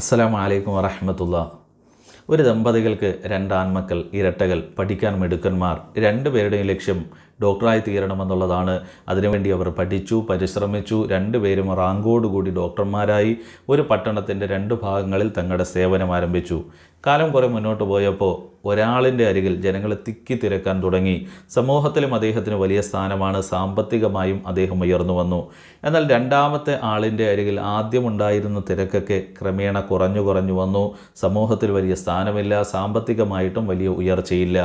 അസ്സാം വലൈക്കും വറഹമത്തുള്ള ഒരു ദമ്പതികൾക്ക് രണ്ട് ഇരട്ടകൾ പഠിക്കാൻ മിടുക്കന്മാർ രണ്ടുപേരുടെയും ലക്ഷ്യം ഡോക്ടറായി തീരണമെന്നുള്ളതാണ് അതിനുവേണ്ടി അവർ പഠിച്ചു പരിശ്രമിച്ചു രണ്ടുപേരും റാങ്കോടുകൂടി ഡോക്ടർമാരായി ഒരു പട്ടണത്തിൻ്റെ രണ്ട് ഭാഗങ്ങളിൽ തങ്ങളുടെ സേവനം ആരംഭിച്ചു കാലം കുറേ മുന്നോട്ട് പോയപ്പോൾ ഒരാളിൻ്റെ അരികിൽ ജനങ്ങളെ തിക്കി തിരക്കാൻ തുടങ്ങി സമൂഹത്തിലും അദ്ദേഹത്തിന് വലിയ സ്ഥാനമാണ് സാമ്പത്തികമായും അദ്ദേഹം ഉയർന്നു വന്നു എന്നാൽ രണ്ടാമത്തെ ആളിൻ്റെ അരികിൽ ആദ്യമുണ്ടായിരുന്ന തിരക്കൊക്കെ ക്രമേണ കുറഞ്ഞു കുറഞ്ഞു വന്നു സമൂഹത്തിൽ വലിയ സ്ഥാനമില്ല സാമ്പത്തികമായിട്ടും വലിയ ഉയർച്ചയില്ല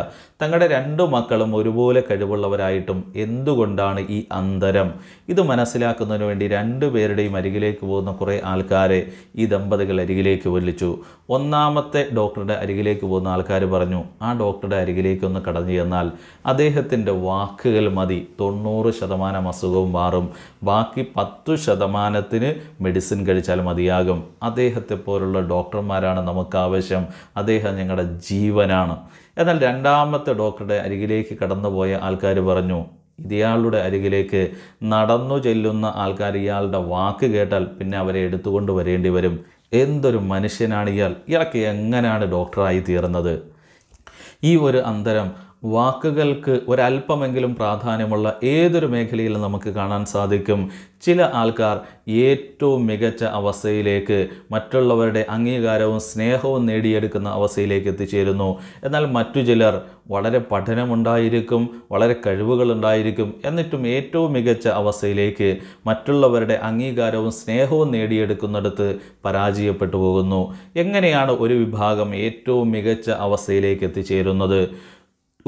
തങ്ങളുടെ രണ്ടു മക്കളും ഒരുപോലെ കഴിവുള്ളവരായി ഉണ്ടായിട്ടും എന്തുകൊണ്ടാണ് ഈ അന്തരം ഇത് മനസ്സിലാക്കുന്നതിന് വേണ്ടി രണ്ടുപേരുടെയും അരികിലേക്ക് പോകുന്ന കുറേ ആൾക്കാരെ ഈ ദമ്പതികൾ അരികിലേക്ക് വലിച്ചു ഒന്നാമത്തെ ഡോക്ടറുടെ അരികിലേക്ക് പോകുന്ന ആൾക്കാർ പറഞ്ഞു ആ ഡോക്ടറുടെ അരികിലേക്ക് ഒന്ന് കടന്നു ചെന്നാൽ അദ്ദേഹത്തിൻ്റെ വാക്കുകൾ മതി തൊണ്ണൂറ് ശതമാനം അസുഖവും മാറും ബാക്കി പത്തു ശതമാനത്തിന് മെഡിസിൻ കഴിച്ചാൽ മതിയാകും അദ്ദേഹത്തെ പോലുള്ള ഡോക്ടർമാരാണ് നമുക്ക് ആവശ്യം അദ്ദേഹം ഞങ്ങളുടെ ജീവനാണ് എന്നാൽ രണ്ടാമത്തെ ഡോക്ടറുടെ അരികിലേക്ക് കടന്നുപോയ ആൾക്കാർ പറഞ്ഞു ഇയാളുടെ അരികിലേക്ക് നടന്നു ചെല്ലുന്ന ആൾക്കാർ ഇയാളുടെ വാക്ക് കേട്ടാൽ പിന്നെ അവരെ എടുത്തുകൊണ്ട് വരേണ്ടി വരും എന്തൊരു മനുഷ്യനാണ് ഇയാൾ ഇയാൾക്ക് എങ്ങനെയാണ് ഡോക്ടറായി തീർന്നത് ഈ ഒരു അന്തരം വാക്കുകൾക്ക് ഒരല്പമെങ്കിലും പ്രാധാന്യമുള്ള ഏതൊരു മേഖലയിലും നമുക്ക് കാണാൻ സാധിക്കും ചില ആൾക്കാർ ഏറ്റവും മികച്ച അവസ്ഥയിലേക്ക് മറ്റുള്ളവരുടെ അംഗീകാരവും സ്നേഹവും നേടിയെടുക്കുന്ന അവസ്ഥയിലേക്ക് എത്തിച്ചേരുന്നു എന്നാൽ മറ്റു ചിലർ വളരെ പഠനമുണ്ടായിരിക്കും വളരെ കഴിവുകളുണ്ടായിരിക്കും എന്നിട്ടും ഏറ്റവും മികച്ച അവസ്ഥയിലേക്ക് മറ്റുള്ളവരുടെ അംഗീകാരവും സ്നേഹവും നേടിയെടുക്കുന്നിടത്ത് പരാജയപ്പെട്ടു പോകുന്നു എങ്ങനെയാണ് ഒരു വിഭാഗം ഏറ്റവും മികച്ച അവസ്ഥയിലേക്ക് എത്തിച്ചേരുന്നത്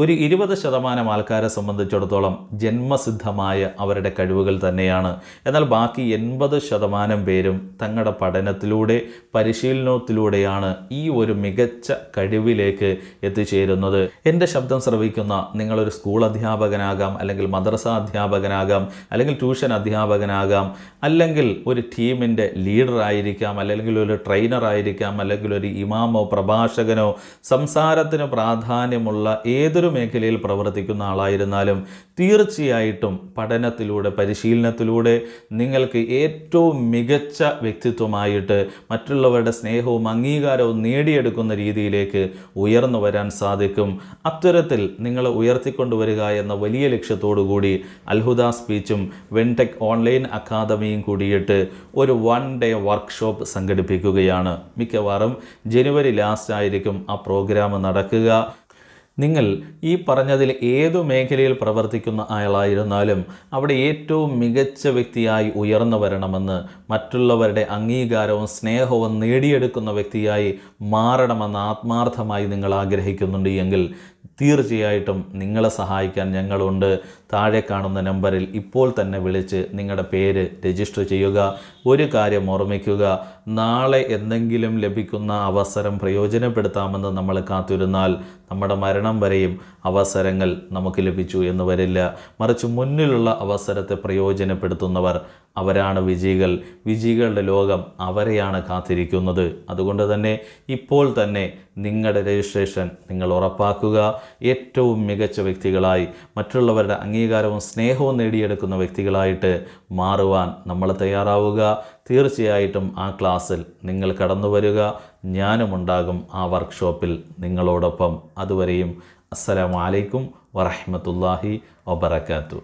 ഒരു ഇരുപത് ശതമാനം ആൾക്കാരെ സംബന്ധിച്ചിടത്തോളം ജന്മസിദ്ധമായ അവരുടെ കഴിവുകൾ തന്നെയാണ് എന്നാൽ ബാക്കി എൺപത് ശതമാനം പേരും തങ്ങളുടെ പഠനത്തിലൂടെ പരിശീലനത്തിലൂടെയാണ് ഈ ഒരു മികച്ച കഴിവിലേക്ക് എത്തിച്ചേരുന്നത് എൻ്റെ ശബ്ദം ശ്രവിക്കുന്ന നിങ്ങളൊരു സ്കൂൾ അധ്യാപകനാകാം അല്ലെങ്കിൽ മദ്രസ അധ്യാപകനാകാം അല്ലെങ്കിൽ ട്യൂഷൻ അധ്യാപകനാകാം അല്ലെങ്കിൽ ഒരു ടീമിൻ്റെ ആയിരിക്കാം അല്ലെങ്കിൽ ഒരു ട്രെയിനർ ആയിരിക്കാം അല്ലെങ്കിൽ ഒരു ഇമാമോ പ്രഭാഷകനോ സംസാരത്തിന് പ്രാധാന്യമുള്ള ഏതൊരു ഏതൊരു മേഖലയിൽ പ്രവർത്തിക്കുന്ന ആളായിരുന്നാലും തീർച്ചയായിട്ടും പഠനത്തിലൂടെ പരിശീലനത്തിലൂടെ നിങ്ങൾക്ക് ഏറ്റവും മികച്ച വ്യക്തിത്വമായിട്ട് മറ്റുള്ളവരുടെ സ്നേഹവും അംഗീകാരവും നേടിയെടുക്കുന്ന രീതിയിലേക്ക് ഉയർന്നു വരാൻ സാധിക്കും അത്തരത്തിൽ നിങ്ങളെ ഉയർത്തിക്കൊണ്ടുവരിക എന്ന വലിയ കൂടി അൽഹുദ സ്പീച്ചും വെൻടെക് ഓൺലൈൻ അക്കാദമിയും കൂടിയിട്ട് ഒരു വൺ ഡേ വർക്ക്ഷോപ്പ് സംഘടിപ്പിക്കുകയാണ് മിക്കവാറും ജനുവരി ലാസ്റ്റ് ആയിരിക്കും ആ പ്രോഗ്രാം നടക്കുക നിങ്ങൾ ഈ പറഞ്ഞതിൽ ഏതു മേഖലയിൽ പ്രവർത്തിക്കുന്ന ആളായിരുന്നാലും അവിടെ ഏറ്റവും മികച്ച വ്യക്തിയായി ഉയർന്നു വരണമെന്ന് മറ്റുള്ളവരുടെ അംഗീകാരവും സ്നേഹവും നേടിയെടുക്കുന്ന വ്യക്തിയായി മാറണമെന്ന് ആത്മാർത്ഥമായി നിങ്ങൾ ആഗ്രഹിക്കുന്നുണ്ട് എങ്കിൽ തീർച്ചയായിട്ടും നിങ്ങളെ സഹായിക്കാൻ ഞങ്ങളുണ്ട് താഴെ കാണുന്ന നമ്പറിൽ ഇപ്പോൾ തന്നെ വിളിച്ച് നിങ്ങളുടെ പേര് രജിസ്റ്റർ ചെയ്യുക ഒരു കാര്യം ഓർമ്മിക്കുക നാളെ എന്തെങ്കിലും ലഭിക്കുന്ന അവസരം പ്രയോജനപ്പെടുത്താമെന്ന് നമ്മൾ കാത്തിരുന്നാൽ നമ്മുടെ മരണം വരെയും അവസരങ്ങൾ നമുക്ക് ലഭിച്ചു എന്ന് വരില്ല മറിച്ച് മുന്നിലുള്ള അവസരത്തെ പ്രയോജനപ്പെടുത്തുന്നവർ അവരാണ് വിജയികൾ വിജയികളുടെ ലോകം അവരെയാണ് കാത്തിരിക്കുന്നത് അതുകൊണ്ട് തന്നെ ഇപ്പോൾ തന്നെ നിങ്ങളുടെ രജിസ്ട്രേഷൻ നിങ്ങൾ ഉറപ്പാക്കുക ഏറ്റവും മികച്ച വ്യക്തികളായി മറ്റുള്ളവരുടെ അംഗീകാരവും സ്നേഹവും നേടിയെടുക്കുന്ന വ്യക്തികളായിട്ട് മാറുവാൻ നമ്മൾ തയ്യാറാവുക തീർച്ചയായിട്ടും ആ ക്ലാസ്സിൽ നിങ്ങൾ കടന്നു വരിക ഞാനുമുണ്ടാകും ആ വർക്ക്ഷോപ്പിൽ നിങ്ങളോടൊപ്പം അതുവരെയും അസ്സലാമലൈക്കും വറഹമത്തല്ലാഹി വബർക്കാത്തു